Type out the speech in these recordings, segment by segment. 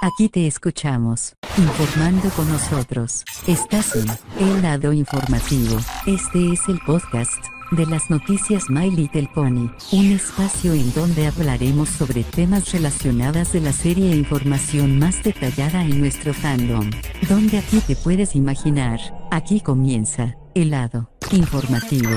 Aquí te escuchamos, informando con nosotros. Estás en El lado informativo. Este es el podcast de las noticias My Little Pony, un espacio en donde hablaremos sobre temas relacionadas de la serie e información más detallada en nuestro fandom, donde aquí te puedes imaginar. Aquí comienza, El lado informativo.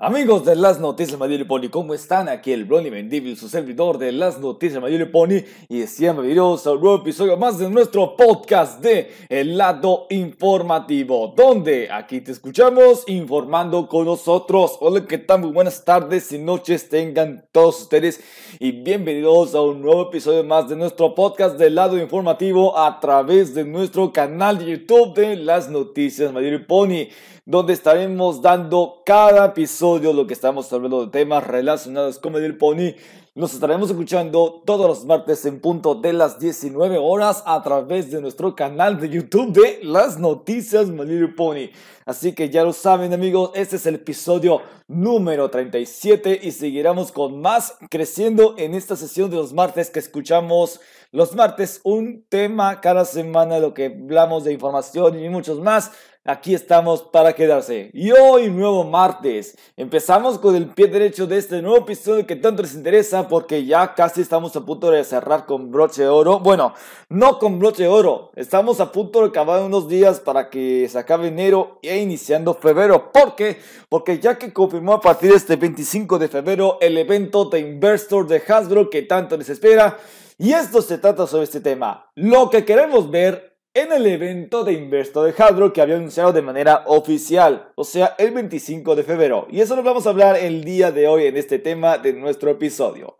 Amigos de las noticias y Pony, ¿cómo están? Aquí el Bronny Mendivil, su servidor de las noticias y Pony y bienvenidos a un nuevo episodio más de nuestro podcast de El Lado Informativo, donde aquí te escuchamos informando con nosotros. Hola, ¿qué tal? Muy buenas tardes y noches tengan todos ustedes y bienvenidos a un nuevo episodio más de nuestro podcast de Lado Informativo a través de nuestro canal de YouTube de las noticias y Pony donde estaremos dando cada episodio lo que estamos hablando de temas relacionados con el pony. Nos estaremos escuchando todos los martes en punto de las 19 horas a través de nuestro canal de YouTube de Las Noticias My Pony. Así que ya lo saben amigos, este es el episodio número 37 y seguiremos con más creciendo en esta sesión de los martes que escuchamos los martes un tema cada semana, lo que hablamos de información y muchos más. Aquí estamos para quedarse. Y hoy, nuevo martes, empezamos con el pie derecho de este nuevo episodio que tanto les interesa porque ya casi estamos a punto de cerrar con broche de oro. Bueno, no con broche de oro, estamos a punto de acabar unos días para que se acabe enero e iniciando febrero. ¿Por qué? Porque ya que confirmó a partir de este 25 de febrero el evento de Investor de Hasbro que tanto les espera. Y esto se trata sobre este tema. Lo que queremos ver en el evento de Inverso de Hadro que había anunciado de manera oficial, o sea, el 25 de febrero. Y eso lo vamos a hablar el día de hoy en este tema de nuestro episodio.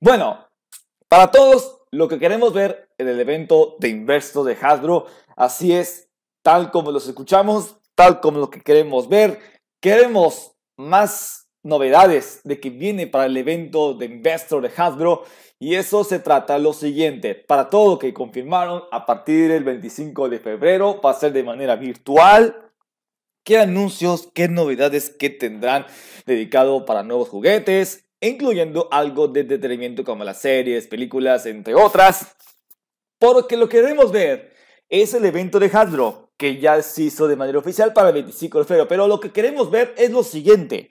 Bueno, para todos, lo que queremos ver en el evento de Inverso de Hadro así es, tal como los escuchamos, tal como lo que queremos ver, queremos más novedades de que viene para el evento de Investor de Hasbro y eso se trata lo siguiente, para todo lo que confirmaron a partir del 25 de febrero va a ser de manera virtual. ¿Qué anuncios, qué novedades que tendrán dedicado para nuevos juguetes, incluyendo algo de entretenimiento como las series, películas, entre otras? Porque lo que queremos ver es el evento de Hasbro, que ya se hizo de manera oficial para el 25 de febrero, pero lo que queremos ver es lo siguiente.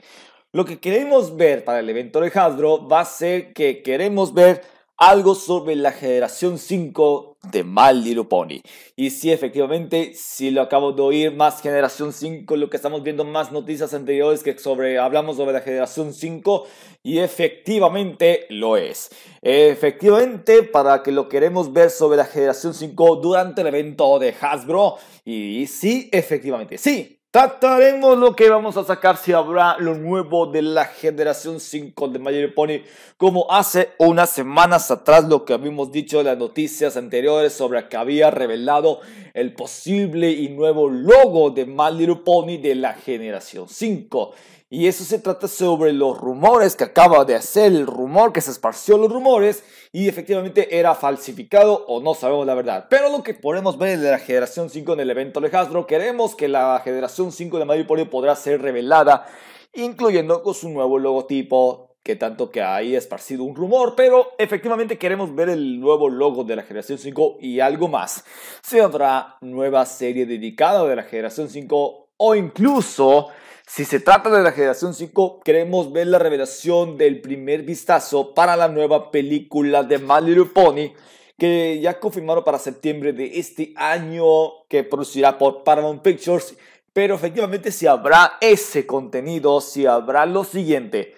Lo que queremos ver para el evento de Hasbro va a ser que queremos ver algo sobre la generación 5 de My Little Pony. Y sí, efectivamente, si lo acabo de oír, más generación 5, lo que estamos viendo más noticias anteriores que sobre, hablamos sobre la generación 5 y efectivamente lo es. Efectivamente, para que lo queremos ver sobre la generación 5 durante el evento de Hasbro. Y sí, efectivamente, sí, Trataremos lo que vamos a sacar si habrá lo nuevo de la generación 5 de Little Pony. Como hace unas semanas atrás lo que habíamos dicho en las noticias anteriores sobre que había revelado el posible y nuevo logo de My Little Pony de la generación 5. Y eso se trata sobre los rumores que acaba de hacer, el rumor que se esparció los rumores y efectivamente era falsificado o no sabemos la verdad. Pero lo que podemos ver de la generación 5 en el evento de Hasbro, queremos que la generación 5 de Madrid podrá ser revelada, incluyendo con su nuevo logotipo, que tanto que ha esparcido un rumor, pero efectivamente queremos ver el nuevo logo de la generación 5 y algo más. Se habrá nueva serie dedicada de la generación 5 o incluso si se trata de la generación 5, queremos ver la revelación del primer vistazo para la nueva película de My Little Pony que ya confirmaron para septiembre de este año que producirá por Paramount Pictures. Pero efectivamente si habrá ese contenido, si habrá lo siguiente.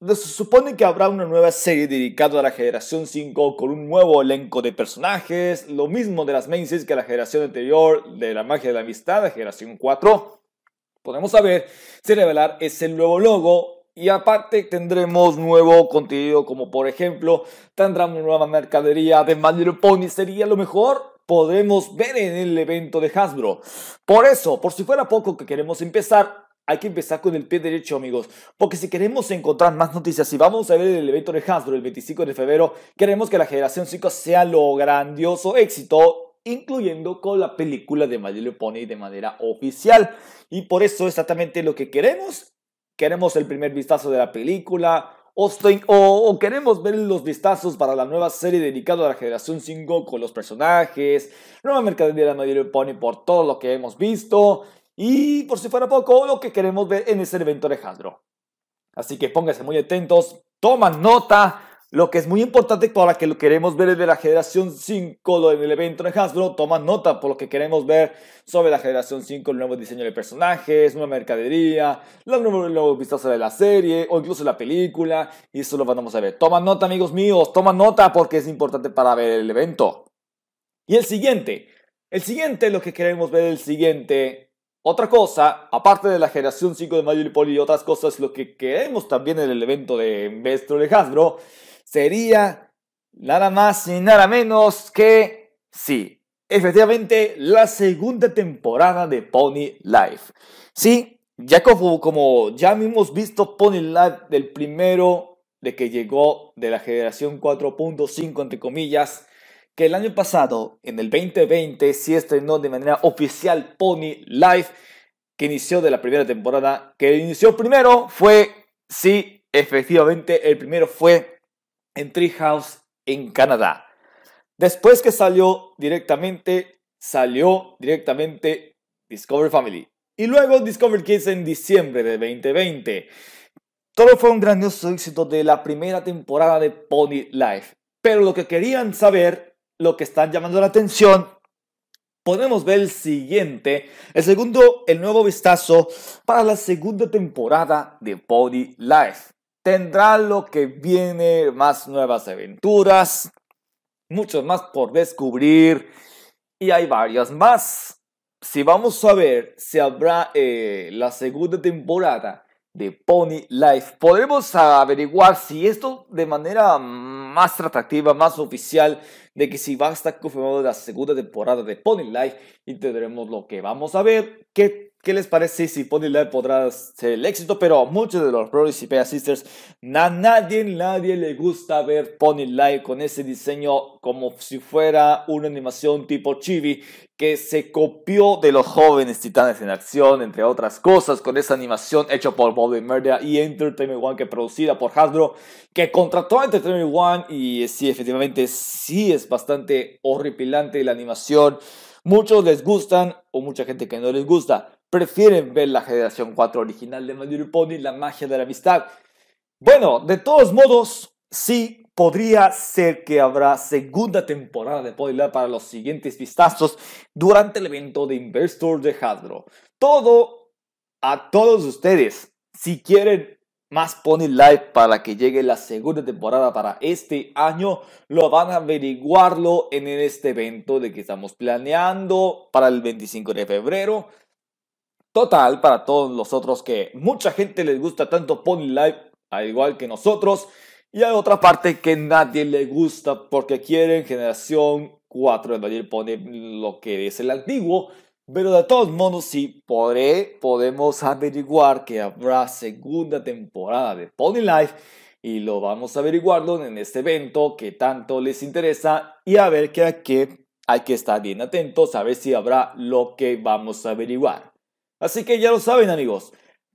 Se supone que habrá una nueva serie dedicada a la generación 5 con un nuevo elenco de personajes, lo mismo de las main que la generación anterior de la magia de la amistad, la generación 4 podemos saber si revelar es el nuevo logo. Y aparte tendremos nuevo contenido como por ejemplo tendremos nueva mercadería de My Pony. Sería lo mejor podremos ver en el evento de Hasbro. Por eso, por si fuera poco que queremos empezar, hay que empezar con el pie derecho, amigos. Porque si queremos encontrar más noticias, y vamos a ver el evento de Hasbro el 25 de febrero, queremos que la generación 5 sea lo grandioso éxito incluyendo con la película de My Pony de manera oficial. Y por eso exactamente lo que queremos, queremos el primer vistazo de la película, o, o, queremos ver los vistazos para la nueva serie dedicada a la generación 5 con los personajes, nueva mercadería de My Pony por todo lo que hemos visto y por si fuera poco lo que queremos ver en ese evento Alejandro. Así que pónganse muy atentos, toman nota lo que es muy importante para que lo queremos ver es de la generación 5 en el evento de Hasbro. Toma nota por lo que queremos ver sobre la generación 5, el nuevo diseño de personajes, nueva mercadería, La nuevos, vistas de la serie o incluso la película. Y eso lo vamos a ver. Toma nota, amigos míos, toma nota porque es importante para ver el evento. Y el siguiente, el siguiente, lo que queremos ver el siguiente. Otra cosa, aparte de la generación 5 de Mario y Poli y otras cosas, lo que queremos también en el evento de de Hasbro sería nada más y nada menos que sí. Efectivamente, la segunda temporada de Pony Life. Sí, ya como, ya hemos visto Pony Life del primero de que llegó de la generación 4.5, entre comillas, que el año pasado, en el 2020, sí estrenó de manera oficial Pony Life, que inició de la primera temporada. Que inició primero fue, sí, efectivamente, el primero fue en Treehouse en Canadá. Después que salió directamente, salió directamente Discovery Family. Y luego Discovery Kids en diciembre de 2020. Todo fue un grandioso éxito de la primera temporada de Pony Life. Pero lo que querían saber, lo que están llamando la atención, podemos ver el siguiente, el segundo, el nuevo vistazo para la segunda temporada de Pony Life tendrá lo que viene, más nuevas aventuras, muchos más por descubrir y hay varias más. Si vamos a ver si habrá eh, la segunda temporada de Pony Life, podemos averiguar si esto de manera más atractiva, más oficial, de que si va a estar confirmado la segunda temporada de Pony Life y tendremos lo que vamos a ver. ¿Qué, qué les parece si Pony Life podrá ser el éxito? Pero a muchos de los brothers y Sisters, a nadie, nadie le gusta ver Pony Life con ese diseño como si fuera una animación tipo chibi que se copió de los jóvenes titanes en acción, entre otras cosas, con esa animación hecha por Bobby Murder y Entertainment One, que producida por Hasbro, que contrató a Entertainment One y eh, sí, efectivamente, sí es bastante horripilante la animación. Muchos les gustan o mucha gente que no les gusta. Prefieren ver la generación 4 original de My Little Pony, la magia de la amistad. Bueno, de todos modos, sí podría ser que habrá segunda temporada de Podilab para los siguientes vistazos durante el evento de Investor de Hasbro. Todo a todos ustedes. Si quieren más Pony Live para que llegue la segunda temporada para este año. Lo van a averiguarlo en este evento de que estamos planeando para el 25 de febrero. Total, para todos los otros que mucha gente les gusta tanto Pony Live, al igual que nosotros. Y hay otra parte que nadie le gusta porque quieren generación 4, en ayer pone lo que es el antiguo pero de todos modos, sí, podré, podemos averiguar que habrá segunda temporada de Pony Life y lo vamos a averiguarlo en este evento que tanto les interesa y a ver que que hay que estar bien atentos a ver si habrá lo que vamos a averiguar. Así que ya lo saben amigos,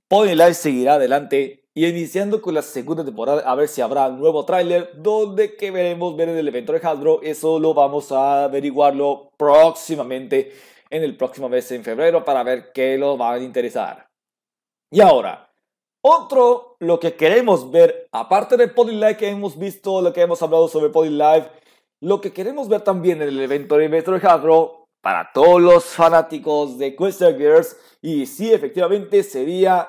Pony Life seguirá adelante y iniciando con la segunda temporada a ver si habrá un nuevo tráiler donde que veremos ver en el evento de Hasbro, eso lo vamos a averiguarlo próximamente en el próximo mes en febrero para ver qué lo va a interesar. Y ahora, otro, lo que queremos ver, aparte de live que hemos visto, lo que hemos hablado sobre live lo que queremos ver también en el evento de Metro Hadro... para todos los fanáticos de Equestria Girls, y sí, efectivamente sería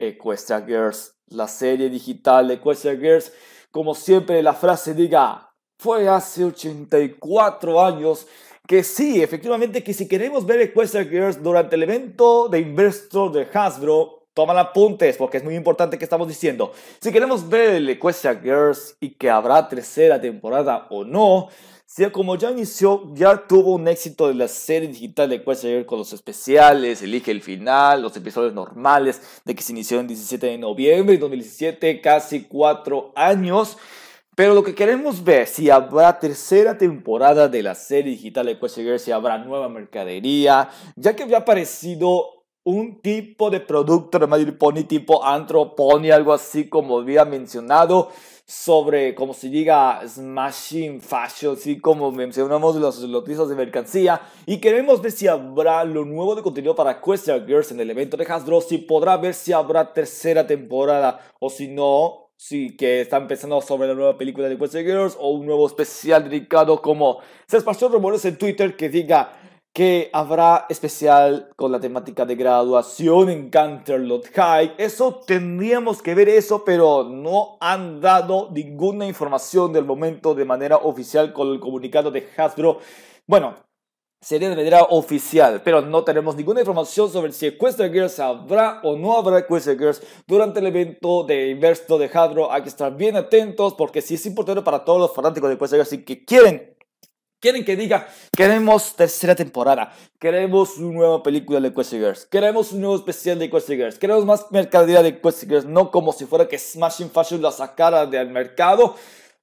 Equestria Girls, la serie digital de Equestria Girls. Como siempre la frase diga, fue hace 84 años que sí, efectivamente, que si queremos ver Equestria Girls durante el evento de Investor de Hasbro, toman apuntes porque es muy importante que estamos diciendo. Si queremos ver el Equestria Girls y que habrá tercera temporada o no, sea como ya inició, ya tuvo un éxito de la serie digital de Equestria Girls con los especiales, elige el final, los episodios normales, de que se inició el 17 de noviembre de 2017, casi cuatro años. Pero lo que queremos ver si habrá tercera temporada de la serie digital de Quest Girls, si habrá nueva mercadería, ya que había aparecido un tipo de producto de Madrid Pony tipo Antropony, algo así como había mencionado sobre, como se diga, smashing fashion, así como mencionamos los noticias de mercancía. Y queremos ver si habrá lo nuevo de contenido para Quest Girls en el evento de Hasbro, si podrá ver si habrá tercera temporada o si no, sí, que están pensando sobre la nueva película de Wesley Girls o un nuevo especial dedicado como... Se esparció rumores en Twitter que diga que habrá especial con la temática de graduación en Canterlot High. Eso tendríamos que ver eso, pero no han dado ninguna información del momento de manera oficial con el comunicado de Hasbro. Bueno, sería de manera oficial, pero no tenemos ninguna información sobre si Equestria Girls habrá o no habrá Equestria Girls durante el evento de Inverso de Hadro. Hay que estar bien atentos porque si es importante para todos los fanáticos de Equestria Girls y que quieren Quieren que diga, queremos tercera temporada, queremos una nueva película de Quest Girls, queremos un nuevo especial de Quest Girls, queremos más mercadería de Quest Girls, no como si fuera que Smashing Fashion la sacara del mercado.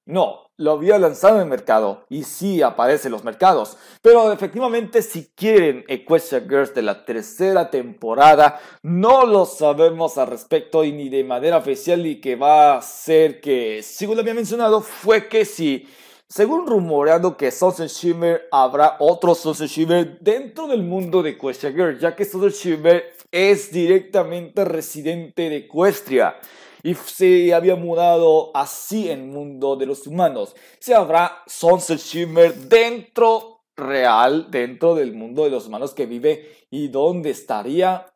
No, lo había lanzado en el mercado y sí aparece en los mercados. Pero efectivamente si quieren Equestria Girls de la tercera temporada, no lo sabemos al respecto y ni de manera oficial y que va a ser que, según lo había mencionado, fue que sí. Según rumoreando que Sunset Shimmer habrá otro Sunset Shimmer dentro del mundo de Equestria Girls, ya que Sunset Shimmer es directamente residente de Equestria y si había mudado así en el mundo de los humanos. Se habrá Sunset Shimmer dentro real, dentro del mundo de los humanos que vive y dónde estaría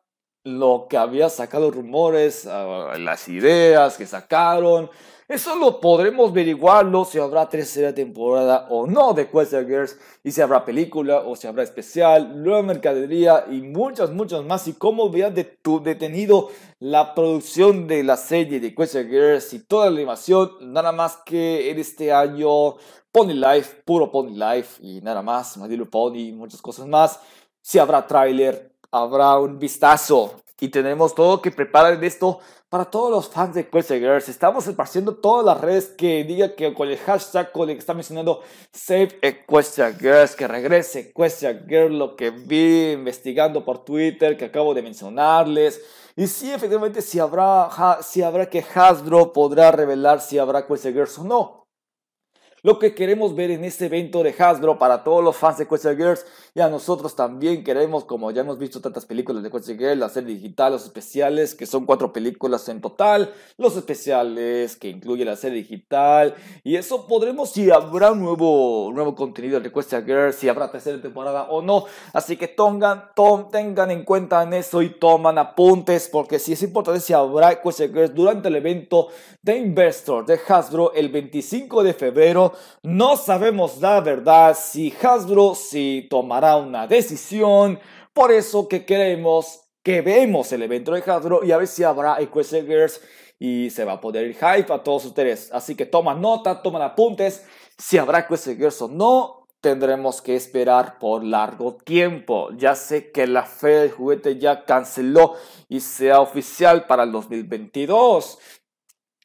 lo que había sacado rumores, ah, las ideas que sacaron. Eso lo podremos averiguarlo si habrá tercera temporada o no de Quest Girls y si habrá película o si habrá especial, nueva mercadería y muchas, muchas más y cómo había detenido la producción de la serie de Quest Girls y toda la animación, nada más que en este año Pony Life, puro Pony Life y nada más, Madilu Pony y muchas cosas más. Si habrá tráiler, habrá un vistazo y tenemos todo que preparar de esto para todos los fans de Quest Girls. Estamos esparciendo todas las redes que diga que con el hashtag que está mencionando Save Equestria Girls, que regrese Equestria Girl lo que vi investigando por Twitter que acabo de mencionarles. Y sí, efectivamente, si habrá, si habrá que Hasbro podrá revelar si habrá Quest Girls o no. Lo que queremos ver en este evento de Hasbro para todos los fans de Quest Girls y a nosotros también queremos, como ya hemos visto tantas películas de Quest Girls, serie digital los especiales, que son cuatro películas en total, los especiales que incluyen la serie digital y eso podremos si habrá nuevo, nuevo contenido de Quest Girls, si habrá tercera temporada o no. Así que tengan, tengan en cuenta eso y toman apuntes porque si es importante si habrá Quest Girls durante el evento de Investor de Hasbro el 25 de febrero no sabemos la verdad si Hasbro si tomará una decisión. Por eso que queremos que vemos el evento de Hasbro y a ver si habrá Equestria Girls y se va a poder ir hype a todos ustedes. Así que toma nota, toman apuntes. Si habrá Equestria Girls o no, tendremos que esperar por largo tiempo. Ya sé que la fe del juguete ya canceló y sea oficial para el 2022.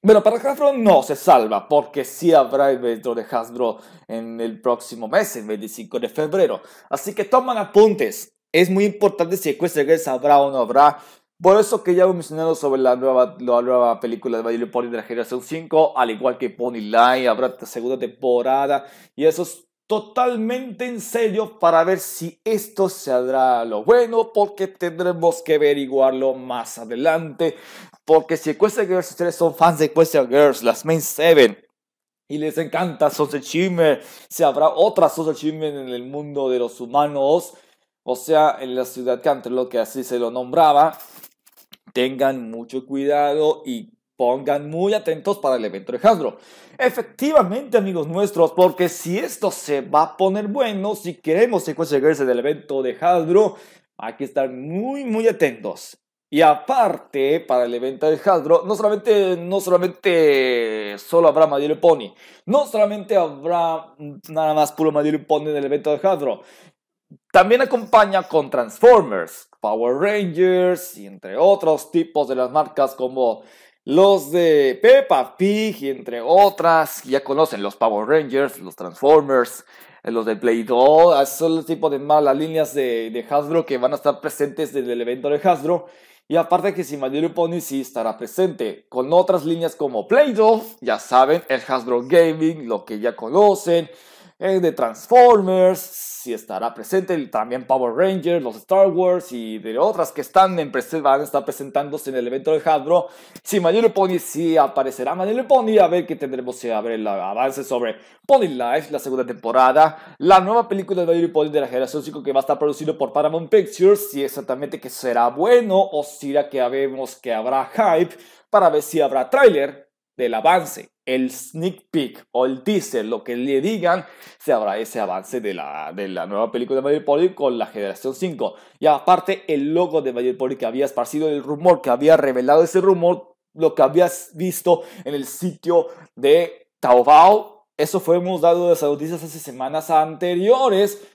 Bueno, para Hasbro no se salva, porque sí habrá evento de Hasbro en el próximo mes, el 25 de febrero. Así que toman apuntes. Es muy importante si Quest habrá o no habrá. Por eso que ya hemos mencionado sobre la nueva, la nueva película de Valley Pony de la generación 5, al igual que Pony Line, habrá segunda temporada. Y eso es totalmente en serio para ver si esto se hará lo bueno, porque tendremos que averiguarlo más adelante. Porque si Equestria Girls, ustedes son fans de Equestria Girls, las Main 7, y les encanta Sosa Shimmer, si habrá otra Sosa Shimmer en el mundo de los humanos, o sea, en la ciudad lo que así se lo nombraba, tengan mucho cuidado y pongan muy atentos para el evento de Hasbro. Efectivamente, amigos nuestros, porque si esto se va a poner bueno, si queremos en el evento de Hasbro, hay que estar muy, muy atentos. Y aparte, para el evento de Hasbro, no solamente, no solamente solo habrá My Pony, no solamente habrá nada más puro My Pony en el evento de Hasbro, también acompaña con Transformers, Power Rangers y entre otros tipos de las marcas como los de Peppa Pig y entre otras. Ya conocen los Power Rangers, los Transformers, eh, los de Play Doh. Son los tipos de malas líneas de, Hasbro que van a estar presentes en el evento de Hasbro. Y aparte que si Manuel Pony sí estará presente, con otras líneas como Doh, ya saben, el Hasbro Gaming, lo que ya conocen, eh, de Transformers, si estará presente también Power Rangers, los Star Wars y de otras que están en van a estar presentándose en el evento de Hasbro. Si Mayor Pony sí aparecerá Mayor Pony, a ver qué tendremos Si eh, abre el avance sobre Pony Life, la segunda temporada, la nueva película de Mayor Pony de la generación 5 que va a estar producido por Paramount Pictures, si exactamente que será bueno o si será que habemos que habrá hype para ver si habrá tráiler del avance el sneak peek o el teaser, lo que le digan, se habrá ese avance de la, de la nueva película de mayor Poli con la generación 5. Y aparte, el logo de mayor Poli que había esparcido el rumor, que había revelado ese rumor, lo que habías visto en el sitio de Taobao. Eso fuimos dado de esas noticias hace semanas anteriores.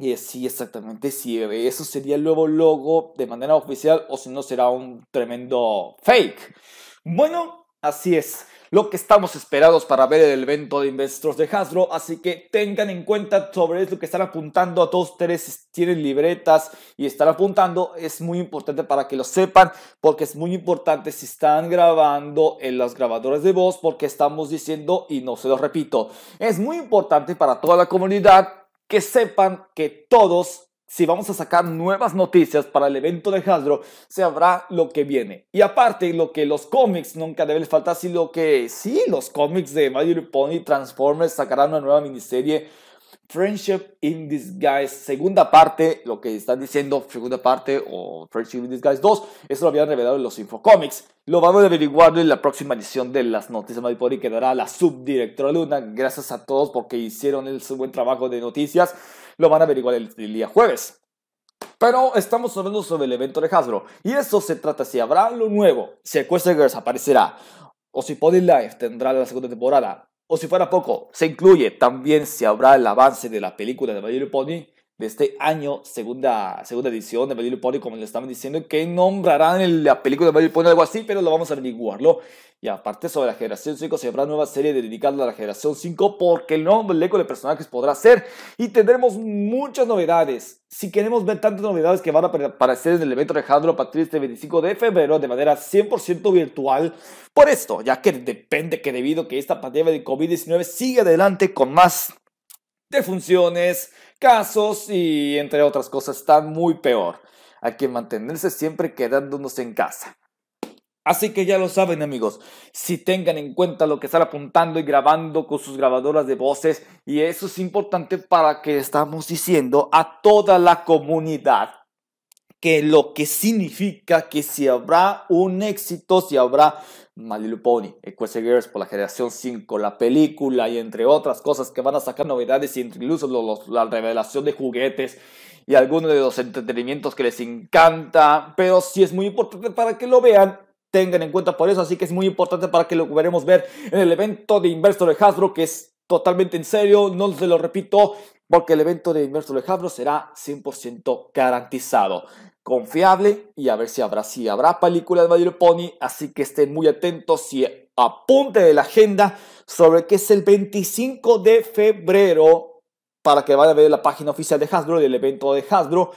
Y sí, exactamente, sí, eso sería el nuevo logo de manera oficial o si no será un tremendo fake. Bueno, Así es, lo que estamos esperados para ver el evento de Investors de Hasbro, así que tengan en cuenta sobre esto que están apuntando a todos ustedes, si tienen libretas y están apuntando, es muy importante para que lo sepan, porque es muy importante si están grabando en las grabadoras de voz, porque estamos diciendo, y no se lo repito, es muy importante para toda la comunidad que sepan que todos si vamos a sacar nuevas noticias para el evento de Hasbro, se habrá lo que viene. Y aparte, lo que los cómics nunca deben faltar, si lo que sí, los cómics de My Pony Transformers sacarán una nueva miniserie. Friendship in Disguise, segunda parte, lo que están diciendo, segunda parte o Friendship in Disguise 2, eso lo habían revelado en los Infocomics. Lo vamos a averiguar en la próxima edición de las noticias de My Pony que dará la subdirectora Luna. Gracias a todos porque hicieron el, buen trabajo de noticias lo van a averiguar el, día jueves. Pero estamos hablando sobre el evento de Hasbro. Y eso se trata si habrá lo nuevo, si Equestria Girls aparecerá, o si Pony Life tendrá la segunda temporada, o si fuera poco, se incluye también si habrá el avance de la película de Mayor Pony de este año, segunda, segunda edición de Billy Pony, como le estaban diciendo, que nombrarán la película de Billy Pony algo así, pero lo vamos a averiguarlo. Y aparte sobre la generación 5 se habrá nueva serie dedicada a la generación 5 porque el nombre eco de personajes podrá ser y tendremos muchas novedades. Si queremos ver tantas novedades que van a aparecer en el evento de Alejandro Patriz este 25 de febrero de manera 100% virtual, por esto, ya que depende que debido a que esta pandemia de COVID-19 sigue adelante con más defunciones, casos y entre otras cosas están muy peor. Hay que mantenerse siempre quedándonos en casa. Así que ya lo saben amigos, si tengan en cuenta lo que están apuntando y grabando con sus grabadoras de voces y eso es importante para que estamos diciendo a toda la comunidad que lo que significa que si habrá un éxito, si habrá Malilu Pony, Equestria Girls por la generación 5, la película y entre otras cosas que van a sacar novedades incluso la revelación de juguetes y algunos de los entretenimientos que les encanta, pero sí es muy importante para que lo vean tengan en cuenta por eso, así que es muy importante para que lo veremos ver en el evento de Inverso de Hasbro, que es totalmente en serio, no se lo repito, porque el evento de Inverso de Hasbro será 100% garantizado confiable y a ver si habrá, si habrá película de mayor Pony, así que estén muy atentos y apunte de la agenda sobre que es el 25 de febrero para que vayan a ver la página oficial de Hasbro del evento de Hasbro.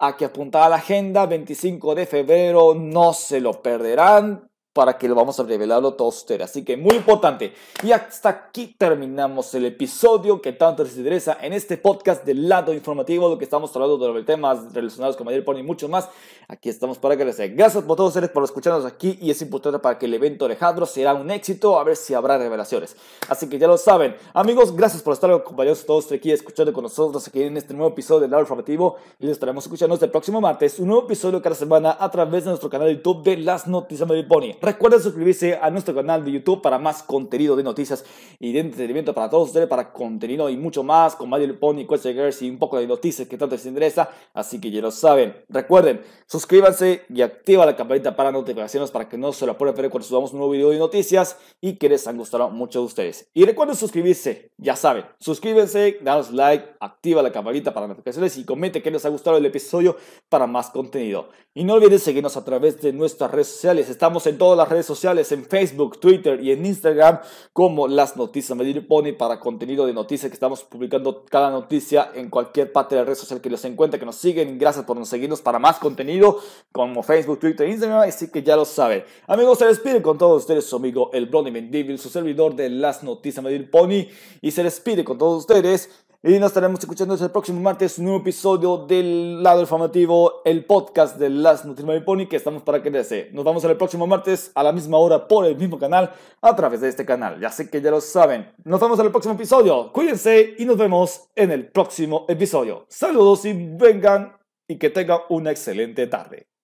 A que apuntar a la agenda, 25 de febrero, no se lo perderán para que lo vamos a revelarlo todo ustedes, Así que muy importante. Y hasta aquí terminamos el episodio que tanto les interesa en este podcast del lado informativo, lo que estamos hablando sobre temas relacionados con Mayor Pony y mucho más. Aquí estamos para que Gracias por todos ustedes por escucharnos aquí y es importante para que el evento Alejandro será un éxito, a ver si habrá revelaciones. Así que ya lo saben. Amigos, gracias por estar acompañados todos aquí escuchando con nosotros aquí en este nuevo episodio del lado informativo y les estaremos escuchando el próximo martes un nuevo episodio cada semana a través de nuestro canal de YouTube de Las Noticias Mayor Pony. Recuerden suscribirse a nuestro canal de YouTube para más contenido de noticias y de entretenimiento para todos ustedes, para contenido y mucho más con Mario Pony, Quest Girls y un poco de noticias que tanto les interesa. Así que ya lo saben. Recuerden, suscríbanse y activa la campanita para notificaciones para que no se la puedan perder cuando subamos un nuevo video de noticias y que les han gustado mucho de ustedes. Y recuerden suscribirse, ya saben. Suscríbanse, danos like, activa la campanita para notificaciones y comente que les ha gustado el episodio para más contenido. Y no olviden seguirnos a través de nuestras redes sociales. Estamos en todas las redes sociales en Facebook, Twitter y en Instagram como Las Noticias Medir Pony para contenido de noticias que estamos publicando cada noticia en cualquier parte de la red social que los encuentre, que nos siguen. Gracias por seguirnos para más contenido como Facebook, Twitter, e Instagram, así que ya lo saben. Amigos, se despide con todos ustedes su amigo el Brony Mendivil, su servidor de Las Noticias Medir Pony y se despide con todos ustedes y nos estaremos escuchando el próximo martes un nuevo episodio del lado informativo, el podcast de Las Nutrimary Pony que estamos para que desee Nos vamos el próximo martes a la misma hora por el mismo canal a través de este canal. Ya sé que ya lo saben. Nos vemos en el próximo episodio. Cuídense y nos vemos en el próximo episodio. Saludos y vengan y que tengan una excelente tarde.